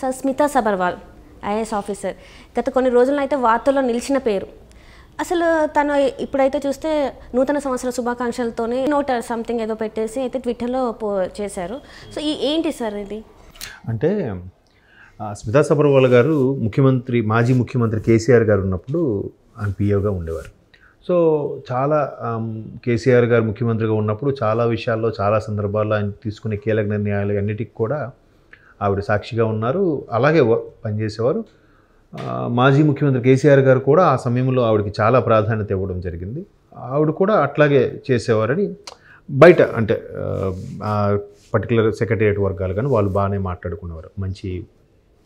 sir Smita Sabharwal IAS officer గత కొన్ని రోజులను అయితే వార్తల్లో నిలిచిన పేరు అసలు తను ఇప్పుడైతే చూస్తే నూతన సంవత్సర శుభాకాంక్షలతోనే నోట్ సంథింగ్ ఏదో పెట్టేసి అయితే ట్విట్టర్లో పో చేశారు సో ఈ ఏంటి సార్ ఇది అంటే స్మితా సబర్వాల్ గారు ముఖ్యమంత్రి మాజీ ముఖ్యమంత్రి కేసీఆర్ గారు ఉన్నప్పుడు ఆయన పిఓగా ఉండేవారు సో చాలా కేసీఆర్ గారు ముఖ్యమంత్రిగా ఉన్నప్పుడు చాలా విషయాల్లో చాలా సందర్భాల్లో ఆయన తీసుకునే కీలక నిర్ణయాలు అన్నిటికీ కూడా ఆవిడ సాక్షిగా ఉన్నారు అలాగే పనిచేసేవారు మాజీ ముఖ్యమంత్రి కేసీఆర్ గారు కూడా ఆ సమయంలో ఆవిడకి చాలా ప్రాధాన్యత ఇవ్వడం జరిగింది ఆవిడ కూడా అట్లాగే చేసేవారని బయట అంటే పర్టికులర్ సెక్రటేరియట్ వర్గాలు కానీ వాళ్ళు బాగానే మాట్లాడుకునేవారు మంచి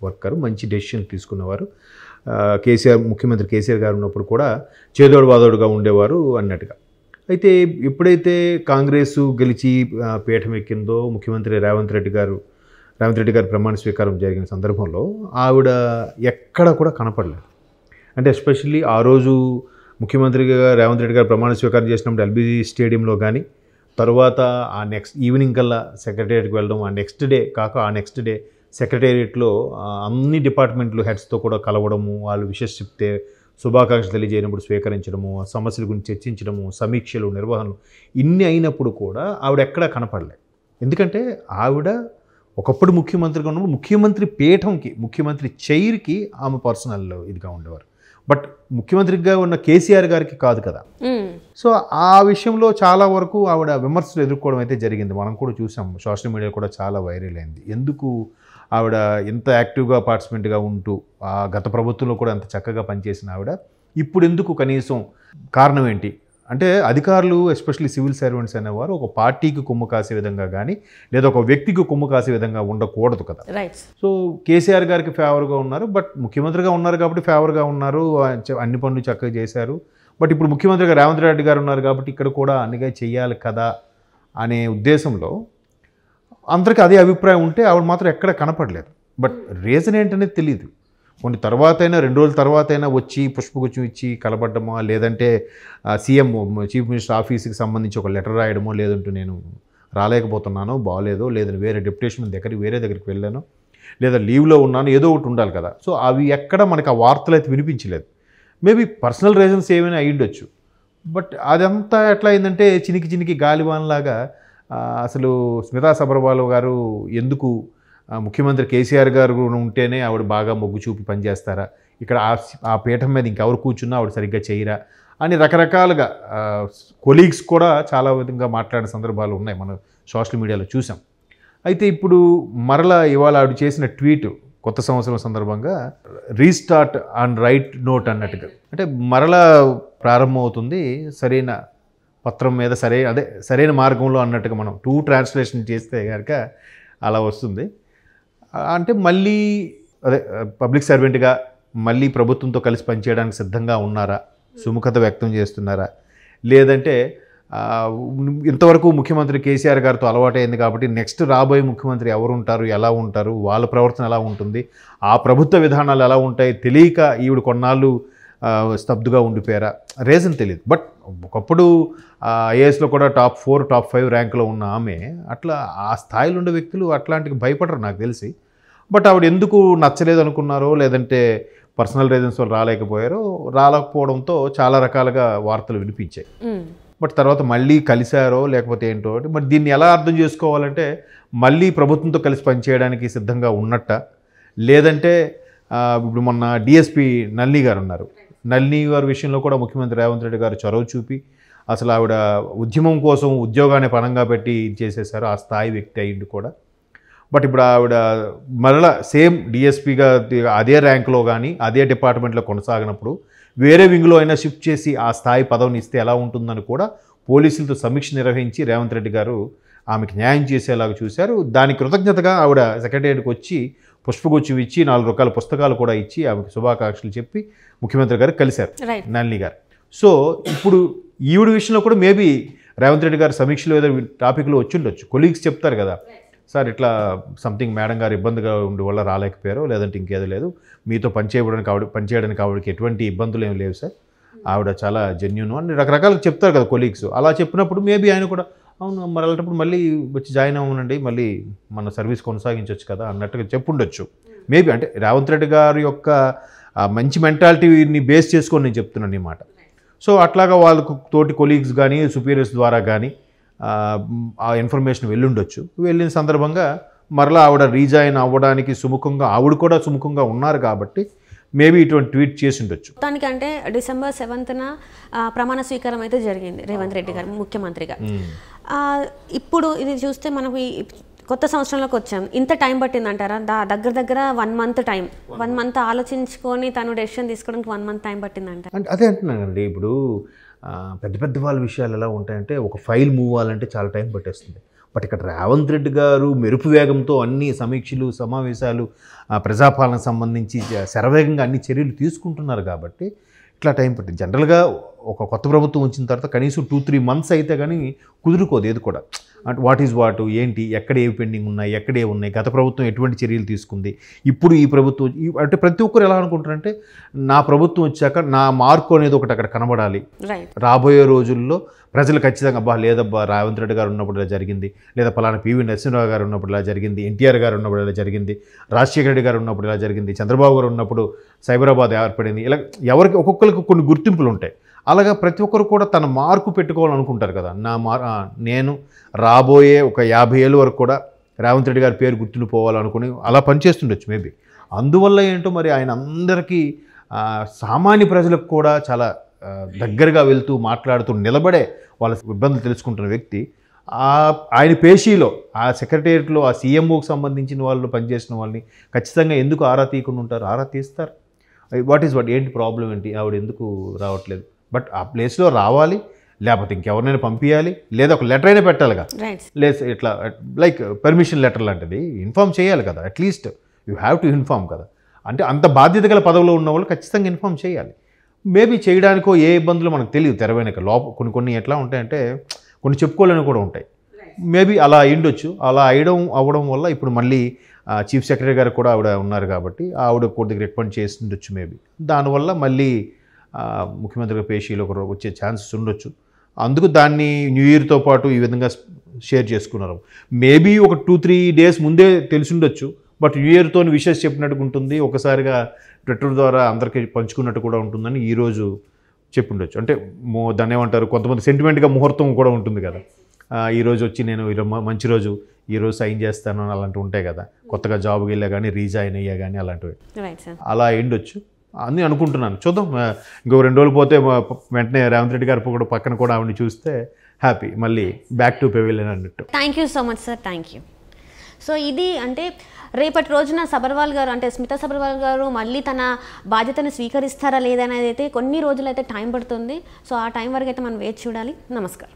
వర్కరు మంచి డెసిషన్ తీసుకునేవారు కేసీఆర్ ముఖ్యమంత్రి కేసీఆర్ గారు ఉన్నప్పుడు కూడా చేదోడు వాదోడుగా ఉండేవారు అన్నట్టుగా అయితే ఎప్పుడైతే కాంగ్రెస్ గెలిచి పీఠం ఎక్కిందో ముఖ్యమంత్రి రేవంత్ రెడ్డి గారు రేవంత్ రెడ్డి గారి ప్రమాణ స్వీకారం జరిగిన సందర్భంలో ఆవిడ ఎక్కడ కూడా కనపడలేదు అంటే ఎస్పెషల్లీ ఆ రోజు ముఖ్యమంత్రిగా రేవంత్ రెడ్డి గారు ప్రమాణ స్వీకారం చేసినప్పుడు ఎల్బీజీ స్టేడియంలో కానీ తర్వాత ఆ నెక్స్ట్ ఈవినింగ్ కల్లా సెక్రటేరియట్కి వెళ్ళడం ఆ నెక్స్ట్ డే కాక ఆ నెక్స్ట్ డే సెక్రటేరియట్లో అన్ని డిపార్ట్మెంట్లు హెడ్స్తో కూడా కలవడము వాళ్ళు విషస్ చెప్తే శుభాకాంక్షలు తెలియజేయనప్పుడు స్వీకరించడము సమస్యల గురించి చర్చించడము సమీక్షలు నిర్వహణలు ఇన్ని అయినప్పుడు కూడా ఆవిడ ఎక్కడా కనపడలేదు ఎందుకంటే ఆవిడ ఒకప్పుడు ముఖ్యమంత్రిగా ఉన్నప్పుడు ముఖ్యమంత్రి పీఠంకి ముఖ్యమంత్రి చైర్కి ఆమె పర్సనల్ ఇదిగా ఉండేవారు బట్ ముఖ్యమంత్రిగా ఉన్న కేసీఆర్ గారికి కాదు కదా సో ఆ విషయంలో చాలా వరకు ఆవిడ విమర్శలు ఎదుర్కోవడం అయితే జరిగింది మనం కూడా చూసాం సోషల్ మీడియా కూడా చాలా వైరల్ అయింది ఎందుకు ఆవిడ ఎంత యాక్టివ్గా పార్టిసిపెంట్గా ఉంటూ ఆ గత ప్రభుత్వంలో కూడా అంత చక్కగా పనిచేసిన ఆవిడ ఇప్పుడు ఎందుకు కనీసం కారణం ఏంటి అంటే అధికారులు ఎస్పెషల్లీ సివిల్ సర్వెంట్స్ అనేవారు ఒక పార్టీకి కొమ్ము కాసే విధంగా కానీ లేదా ఒక వ్యక్తికి కొమ్ము కాసే విధంగా ఉండకూడదు కదా సో కేసీఆర్ గారికి ఫేవర్గా ఉన్నారు బట్ ముఖ్యమంత్రిగా ఉన్నారు కాబట్టి ఫేవర్గా ఉన్నారు అన్ని పనులు చక్కగా చేశారు బట్ ఇప్పుడు ముఖ్యమంత్రిగా రేవంత్ రెడ్డి గారు ఉన్నారు కాబట్టి ఇక్కడ కూడా అన్నిగా చేయాలి కదా అనే ఉద్దేశంలో అందరికీ అదే అభిప్రాయం ఉంటే ఆవిడ మాత్రం ఎక్కడ కనపడలేదు బట్ రీజన్ ఏంటనేది తెలియదు కొన్ని తర్వాతైనా రెండు రోజుల తర్వాతైనా వచ్చి పుష్పగుచ్చం ఇచ్చి కలబడ్డమా లేదంటే సీఎం చీఫ్ మినిస్టర్ ఆఫీస్కి సంబంధించి ఒక లెటర్ రాయడమో లేదంటే నేను రాలేకపోతున్నాను బాగలేదు లేదని వేరే డిప్యూటేషన్ దగ్గరికి వేరే దగ్గరికి వెళ్ళాను లేదా లీవ్లో ఉన్నాను ఏదో ఒకటి ఉండాలి కదా సో అవి ఎక్కడ మనకు ఆ వార్తలు అయితే వినిపించలేదు మేబీ పర్సనల్ రీజన్స్ ఏమైనా అయ్యుండొచ్చు బట్ అదంతా ఎట్లా అయిందంటే చినికి చినికి గాలివాన్లాగా అసలు స్మితా సబర్వాల్ గారు ఎందుకు ముఖ్యమంత్రి కేసీఆర్ గారు ఉంటేనే ఆవిడ బాగా మొగ్గు చూపి పనిచేస్తారా ఇక్కడ ఆ పీఠం మీద ఇంకెవరు కూర్చున్నా ఆవిడ సరిగ్గా చేయరా అని రకరకాలుగా కొలీగ్స్ కూడా చాలా విధంగా మాట్లాడిన సందర్భాలు ఉన్నాయి మనం సోషల్ మీడియాలో చూసాం అయితే ఇప్పుడు మరలా ఇవాళ ఆవిడ చేసిన ట్వీట్ కొత్త సంవత్సరం సందర్భంగా రీస్టార్ట్ ఆన్ రైట్ నోట్ అన్నట్టుగా అంటే మరలా ప్రారంభమవుతుంది సరైన పత్రం మీద సరే అదే సరైన మార్గంలో అన్నట్టుగా మనం టూ ట్రాన్స్లేషన్ చేస్తే కనుక అలా వస్తుంది అంటే మళ్ళీ అదే పబ్లిక్ సర్వెంట్గా మళ్ళీ ప్రభుత్వంతో కలిసి పనిచేయడానికి సిద్ధంగా ఉన్నారా సుముఖత వ్యక్తం చేస్తున్నారా లేదంటే ఇంతవరకు ముఖ్యమంత్రి కేసీఆర్ గారితో అలవాటైంది కాబట్టి నెక్స్ట్ రాబోయే ముఖ్యమంత్రి ఎవరు ఉంటారు ఎలా ఉంటారు వాళ్ళ ప్రవర్తన ఎలా ఉంటుంది ఆ ప్రభుత్వ విధానాలు ఎలా ఉంటాయి తెలియక ఈవిడ కొన్నాళ్ళు స్తబ్దుగా ఉండిపోయారా రీజన్ తెలియదు బట్ ఒకప్పుడు ఐఏఎస్లో కూడా టాప్ ఫోర్ టాప్ ఫైవ్ ర్యాంక్లో ఉన్న ఆమె అట్లా ఆ స్థాయిలో ఉండే వ్యక్తులు అట్లాంటికి భయపడరు నాకు తెలిసి బట్ ఆవిడ ఎందుకు నచ్చలేదు అనుకున్నారో లేదంటే పర్సనల్ రీజన్స్ వల్ల రాలేకపోయారో రాలేకపోవడంతో చాలా రకాలుగా వార్తలు వినిపించాయి బట్ తర్వాత మళ్ళీ కలిశారో లేకపోతే ఏంటో మరి దీన్ని ఎలా అర్థం చేసుకోవాలంటే మళ్ళీ ప్రభుత్వంతో కలిసి పనిచేయడానికి సిద్ధంగా ఉన్నట్ట లేదంటే ఇప్పుడు మొన్న డిఎస్పీ నల్లి గారు ఉన్నారు నల్లి గారి విషయంలో కూడా ముఖ్యమంత్రి రేవంత్ రెడ్డి గారు చొరవ చూపి అసలు ఆవిడ ఉద్యమం కోసం ఉద్యోగాన్ని పణంగా పెట్టి చేసేసారు ఆ స్థాయి వ్యక్తి అయ్యింది కూడా బట్ ఇప్పుడు ఆవిడ మరలా సేమ్ డిఎస్పీగా అదే ర్యాంక్లో కానీ అదే డిపార్ట్మెంట్లో కొనసాగినప్పుడు వేరే వింగ్లో అయినా షిఫ్ట్ చేసి ఆ స్థాయి పదవిని ఇస్తే ఎలా ఉంటుందని కూడా పోలీసులతో సమీక్ష నిర్వహించి రేవంత్ రెడ్డి గారు ఆమెకు న్యాయం చేసేలాగా చూశారు దాని కృతజ్ఞతగా ఆవిడ సెక్రటేరియట్కి వచ్చి పుష్పగుచ్చం ఇచ్చి నాలుగు రకాల పుస్తకాలు కూడా ఇచ్చి ఆమెకు శుభాకాంక్షలు చెప్పి ముఖ్యమంత్రి గారు కలిశారు నల్ని గారు సో ఇప్పుడు ఈవిడ విషయంలో కూడా మేబీ రేవంత్ రెడ్డి గారు సమీక్షలో ఏదో టాపిక్లో వచ్చి ఉండొచ్చు కొలీగ్స్ చెప్తారు కదా సార్ ఇట్లా సంథింగ్ మేడం గారు ఇబ్బందిగా ఉండి వల్ల రాలేకపోయారు లేదంటే ఇంకేదో లేదు మీతో పనిచేయడానికి ఆవిడ పనిచేయడానికి ఆవిడకి ఎటువంటి ఇబ్బందులు ఏమి లేవు సార్ ఆవిడ చాలా జెన్యున్ అని రకరకాలు చెప్తారు కదా కొలీగ్స్ అలా చెప్పినప్పుడు మేబీ ఆయన కూడా అవును మరి వెళ్ళేటప్పుడు మళ్ళీ వచ్చి జాయిన్ అవ్వనండి మళ్ళీ మన సర్వీస్ కొనసాగించవచ్చు కదా అన్నట్టుగా చెప్పుండొచ్చు మేబీ అంటే రేవంత్ రెడ్డి గారి యొక్క మంచి మెంటాలిటీని బేస్ చేసుకొని నేను చెప్తున్నాను ఈ మాట సో అట్లాగా వాళ్ళకు తోటి కొలీగ్స్ కానీ సుపీరియర్స్ ద్వారా కానీ ఆ ఇన్ఫర్మేషన్ వెళ్ళుండొచ్చు వెళ్ళిన సందర్భంగా మరలా ఆవిడ రీజాయిన్ అవ్వడానికి సుముఖంగా ఆవిడ కూడా సుముఖంగా ఉన్నారు కాబట్టి మేబీ ఇటువంటి ట్వీట్ చేసి ఉండొచ్చు దానికంటే డిసెంబర్ సెవెంత్న ప్రమాణ స్వీకారం అయితే జరిగింది రేవంత్ రెడ్డి గారు ముఖ్యమంత్రిగా ఇప్పుడు ఇది చూస్తే మనకు కొత్త సంవత్సరంలోకి వచ్చాం ఇంత టైం పట్టింది అంటారా దా దగ్గర దగ్గర one month time one month ఆలోచించుకొని తను డెసిషన్ తీసుకోవడానికి వన్ మంత్ టైం పట్టింది అంటే అదే అంటున్నానండి ఇప్పుడు పెద్ద పెద్ద వాళ్ళ విషయాలు ఎలా ఉంటాయంటే ఒక ఫైల్ మూవ్ అవ్వాలంటే చాలా టైం పట్టేస్తుంది బట్ ఇక్కడ రేవంత్ రెడ్డి గారు మెరుపు వేగంతో అన్ని సమీక్షలు సమావేశాలు ప్రజాపాలన సంబంధించి శరవేగంగా అన్ని చర్యలు తీసుకుంటున్నారు కాబట్టి ఇట్లా టైం పట్టింది జనరల్గా ఒక కొత్త ప్రభుత్వం వచ్చిన తర్వాత కనీసం టూ త్రీ మంత్స్ అయితే కానీ కుదురుకోదు ఏది కూడా అంటే వాట్ ఈజ్ వాట్ ఏంటి ఎక్కడ ఏవి పెండింగ్ ఉన్నాయి ఎక్కడే ఉన్నాయి గత ప్రభుత్వం ఎటువంటి చర్యలు తీసుకుంది ఇప్పుడు ఈ ప్రభుత్వం అంటే ప్రతి ఒక్కరు ఎలా అనుకుంటారంటే నా ప్రభుత్వం వచ్చాక నా మార్కు అనేది ఒకటి అక్కడ కనబడాలి రాబోయే రోజుల్లో ప్రజలు ఖచ్చితంగా అబ్బా లేదబ్బా రావంత్ రెడ్డి గారు ఉన్నప్పుడు ఇలా జరిగింది లేదా పలానా పివి నరసింహరావు గారు ఉన్నప్పుడు ఇలా జరిగింది ఎన్టీఆర్ గారు ఉన్నప్పుడు ఇలా జరిగింది రాజశేఖర రెడ్డి గారు ఉన్నప్పుడు ఇలా జరిగింది చంద్రబాబు గారు ఉన్నప్పుడు సైబరాబాద్ ఏర్పడింది ఇలా ఎవరికి ఒక్కొక్కరికి కొన్ని గుర్తింపులు ఉంటాయి అలాగా ప్రతి ఒక్కరు కూడా తన మార్కు పెట్టుకోవాలనుకుంటారు కదా నా మార్ నేను రాబోయే ఒక యాభై ఏళ్ళ వరకు కూడా రేవంత్ రెడ్డి గారి పేరు పోవాలనుకుని అలా పనిచేస్తుండొచ్చు మేబీ అందువల్ల ఏంటో మరి ఆయన అందరికీ సామాన్య ప్రజలకు కూడా చాలా దగ్గరగా వెళ్తూ మాట్లాడుతూ నిలబడే వాళ్ళ ఇబ్బందులు తెలుసుకుంటున్న వ్యక్తి ఆయన పేషీలో ఆ సెక్రటేరియట్లో ఆ సీఎంఓకి సంబంధించిన వాళ్ళు పనిచేసిన వాళ్ళని ఖచ్చితంగా ఎందుకు ఆరా తీయకుండా ఉంటారు ఆరా తీస్తారు వాట్ ఈస్ వాట్ ఏంటి ప్రాబ్లం ఏంటి ఆవిడ ఎందుకు రావట్లేదు బట్ ఆ ప్లేస్లో రావాలి లేకపోతే ఇంకెవరినైనా పంపించాలి లేదా ఒక లెటర్ అయినా పెట్టాలి కదా లేస్ ఇట్లా లైక్ పర్మిషన్ లెటర్ లాంటిది ఇన్ఫామ్ చేయాలి కదా at least you have to inform కదా అంటే అంత బాధ్యత గల పదవిలో ఉన్న వాళ్ళు ఖచ్చితంగా ఇన్ఫామ్ చేయాలి మేబీ చేయడానికో ఏ ఇబ్బందులు మనకు తెలియదు తెరవైనక లోప కొన్ని కొన్ని ఎట్లా ఉంటాయంటే కొన్ని చెప్పుకోలేని కూడా ఉంటాయి మేబీ అలా అయిండొచ్చు అలా అయ్యడం అవ్వడం వల్ల ఇప్పుడు మళ్ళీ చీఫ్ సెక్రటరీ గారు కూడా ఆవిడ ఉన్నారు కాబట్టి ఆవిడ కొద్దిగా రికమెండ్ చేసిండొచ్చు మేబీ దానివల్ల మళ్ళీ ముఖ్యమంత్రిగా పేషీలో వచ్చే ఛాన్సెస్ ఉండొచ్చు అందుకు దాన్ని న్యూ ఇయర్తో పాటు ఈ విధంగా షేర్ చేసుకున్నారు మేబీ ఒక టూ త్రీ డేస్ ముందే తెలిసిండొచ్చు బట్ న్యూ ఇయర్తో విషెస్ చెప్పినట్టు ఉంటుంది ఒకసారిగా ట్విట్టర్ ద్వారా అందరికీ పంచుకున్నట్టు కూడా ఉంటుందని ఈరోజు చెప్పిండొచ్చు అంటే మో దాన్ని ఏమంటారు కొంతమంది సెంటిమెంట్గా ముహూర్తం కూడా ఉంటుంది కదా ఈరోజు వచ్చి నేను ఈరోజు మంచి రోజు ఈరోజు సైన్ చేస్తాను అని అలాంటివి ఉంటాయి కదా కొత్తగా జాబ్కి వెళ్ళా కానీ రీజాయిన్ అయ్యా కానీ అలాంటివి అలా ఎండొచ్చు అని అనుకుంటున్నాను చూద్దాం ఇంకో రెండు రోజులు పోతే వెంటనే రేవంత్ రెడ్డి గారు కూడా పక్కన కూడా ఆవిడని చూస్తే హ్యాపీ మళ్ళీ బ్యాక్ టు పెవిలియన్ అన్నట్టు thank you so much sir thank you so ఇది అంటే రేపటి రోజున సబర్వాల్ గారు అంటే స్మిత సబర్వాల్ గారు మళ్ళీ తన బాధ్యతను స్వీకరిస్తారా లేదనేది అయితే కొన్ని రోజులైతే టైం పడుతుంది సో ఆ టైం వరకు అయితే మనం వేచి చూడాలి నమస్కారం